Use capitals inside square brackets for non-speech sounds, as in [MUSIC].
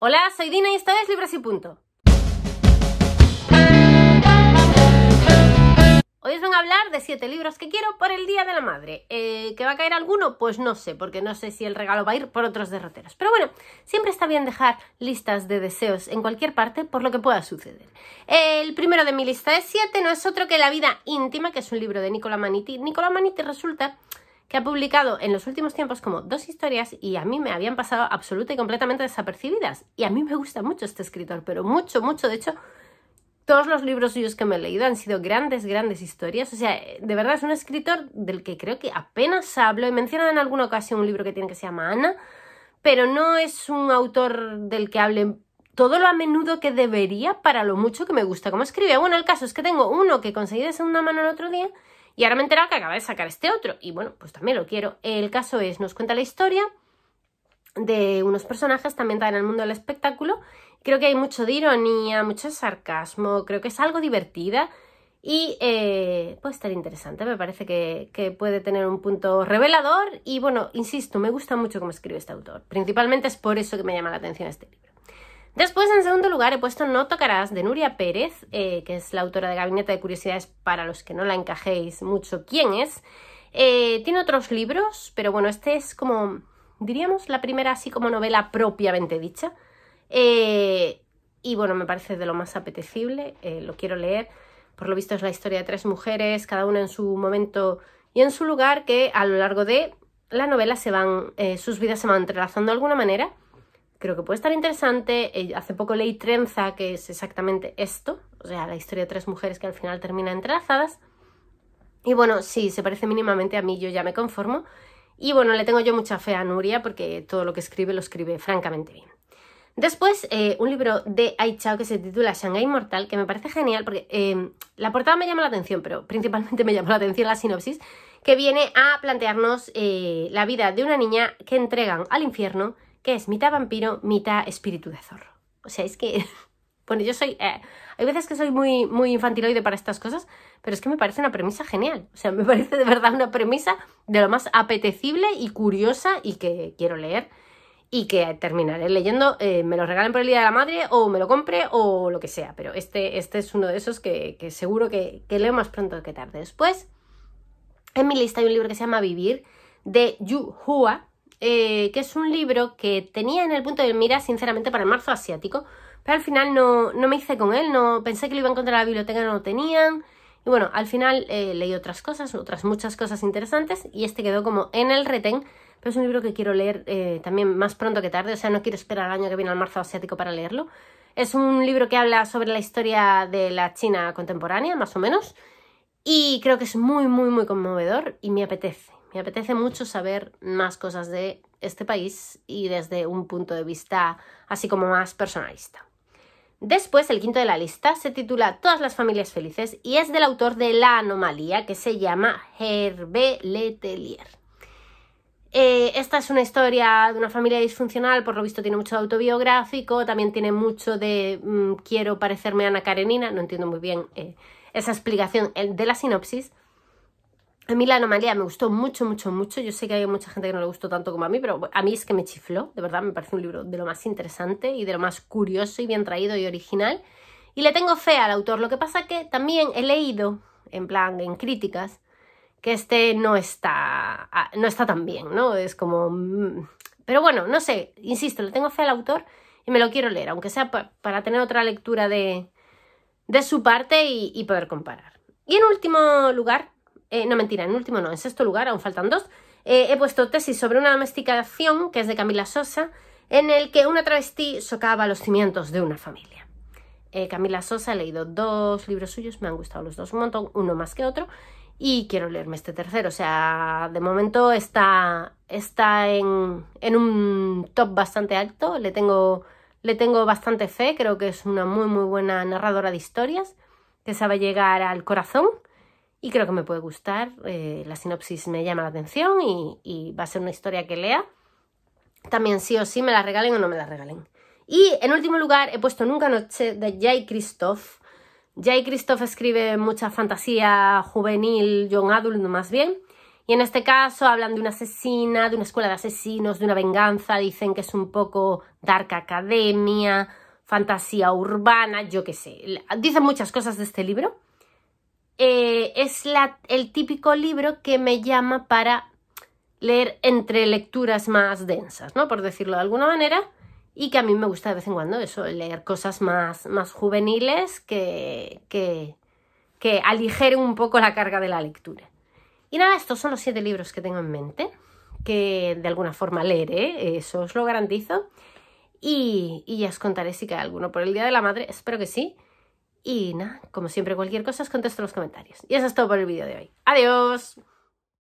Hola, soy Dina y esto es Libros y Punto. Hoy os voy a hablar de 7 libros que quiero por el Día de la Madre. Eh, ¿Que va a caer alguno? Pues no sé, porque no sé si el regalo va a ir por otros derroteros. Pero bueno, siempre está bien dejar listas de deseos en cualquier parte por lo que pueda suceder. El primero de mi lista de 7 no es otro que La vida íntima, que es un libro de Nicola Maniti. Nicola Maniti resulta que ha publicado en los últimos tiempos como dos historias y a mí me habían pasado absoluta y completamente desapercibidas. Y a mí me gusta mucho este escritor, pero mucho, mucho. De hecho, todos los libros suyos que me he leído han sido grandes, grandes historias. O sea, de verdad es un escritor del que creo que apenas hablo. He mencionado en alguna ocasión un libro que tiene que se llama Ana, pero no es un autor del que hable todo lo a menudo que debería para lo mucho que me gusta cómo escribe. Bueno, el caso es que tengo uno que conseguí de segunda mano el otro día y ahora me he que acaba de sacar este otro. Y bueno, pues también lo quiero. El caso es, nos cuenta la historia de unos personajes también en el mundo del espectáculo. Creo que hay mucho de ironía, mucho sarcasmo, creo que es algo divertida y eh, puede estar interesante, me parece que, que, puede tener un punto revelador y bueno, insisto, me gusta mucho cómo escribe este autor, principalmente es por eso que me llama la atención este libro. Después, en segundo lugar, he puesto No tocarás de Nuria Pérez, eh, que es la autora de Gabinete de Curiosidades para los que no la encajéis mucho quién es. Eh, tiene otros libros, pero bueno, este es como, diríamos, la primera así como novela propiamente dicha. Eh, y bueno, me parece de lo más apetecible, lo quiero leer. Por lo visto es la historia de tres mujeres, cada una en su momento y en su lugar, que a lo largo de la novela se van, sus vidas se van entrelazando de alguna manera creo que puede estar interesante. Eh, hace poco leí Trenza, que es exactamente esto, o sea, la historia de tres mujeres que al final terminan entrelazadas. Y bueno, si se parece mínimamente a mí, yo ya me conformo. Y bueno, le tengo yo mucha fe a Nuria porque todo lo que escribe lo escribe francamente bien. Después, eh, un libro de Ai Chao que se titula Shanghai Inmortal, que me parece genial porque em, la portada me llama la atención, pero principalmente [LAUGHS] me llamó la atención la sinopsis, que viene a plantearnos eh, la vida de una niña que entregan al infierno que es mitad vampiro, mitad espíritu de zorro. O sea, es que. [LAUGHS] Bueno, yo soy. Eh, hay veces que soy muy, muy infantiloide para estas cosas, pero es que me parece una premisa genial. O sea, me [LAUGHS] parece de verdad una premisa de lo más apetecible y curiosa y que quiero leer y que terminaré leyendo. Eh, me lo regalen por el Día de la Madre o me lo compre o lo que sea, pero este, este es uno de esos que, seguro que, que, leo más pronto que tarde. Después, en mi lista hay un libro que se llama Vivir de Yu Hua, eh, que es un libro que tenía en el punto de mira, sinceramente, para el marzo asiático, pero al final no, me hice con él, no pensé que lo iba a encontrar en la biblioteca, no lo tenían. Y bueno, al final eh, leí otras cosas, otras muchas cosas interesantes, y este quedó como en el retén, pero es un libro que quiero leer eh, también más pronto que tarde, o sea, no quiero esperar al año que viene al marzo asiático para leerlo. Es un libro que habla sobre la historia de la China contemporánea, más o menos, y creo que es muy, muy, muy conmovedor y me apetece. Me apetece mucho saber más cosas de este país y desde un punto de vista así como más personalista. Después, el quinto de la lista se titula Todas las familias felices y es del autor de La anomalía que se llama Hervé Letelier. Eh, esta es una historia de una familia disfuncional, por lo visto tiene mucho autobiográfico, también tiene mucho de mm, quiero parecerme a Ana Karenina, no entiendo muy bien eh, esa explicación eh, de la sinopsis, a mí la anomalía me gustó mucho, mucho, mucho. Yo sé que hay mucha gente que no le gustó tanto como a mí, pero a mí es que me chifló. De verdad, me parece un libro de lo más interesante y de lo más curioso y bien traído y original. Y le tengo fe al autor. Lo que pasa que también he leído, en plan, en críticas, que este no está, ah, no está tan bien, ¿no? Es como... Mm. Pero bueno, no sé, insisto, le tengo fe al autor y me lo quiero leer, aunque sea para tener otra lectura de, de su parte y poder comparar. Y en último lugar, eh, no mentira, en último no, en sexto lugar, aún faltan dos, eh, he puesto tesis sobre una domesticación, que es de Camila Sosa, en el que una travesti socava los cimientos de una familia. Eh, Camila Sosa, he leído dos libros suyos, me han gustado los dos un montón, uno más que otro, y quiero leerme este tercero. O sea, de momento está, está en, un top bastante alto, le tengo, le tengo bastante fe, creo que es una muy, muy buena narradora de historias, que sabe llegar al corazón y creo que me puede gustar. Eh, la sinopsis me llama la atención y, va a ser una historia que lea. También sí o sí me la regalen o no me la regalen. Y en último lugar he puesto Nunca Noche de Jay Christoph. Jay Christoph escribe mucha fantasía juvenil, young adult más bien. Y en este caso hablan de una asesina, de una escuela de asesinos, de una venganza. Dicen que es un poco dark academia, fantasía urbana, yo qué sé. Dicen muchas cosas de este libro. Eh, es el típico libro que me llama para leer entre lecturas más densas, ¿no? Por decirlo de alguna manera, y que a mí me gusta de vez en cuando eso, leer cosas más, más juveniles que, que, que aligeren un poco la carga de la lectura. Y nada, estos son los siete libros que tengo en mente, que de alguna forma leeré, eso os lo garantizo, y, ya os contaré si hay alguno por el Día de la Madre, espero que sí. Y nada, como siempre, cualquier cosa os contesto en los comentarios. Y eso es todo por el vídeo de hoy. ¡Adiós!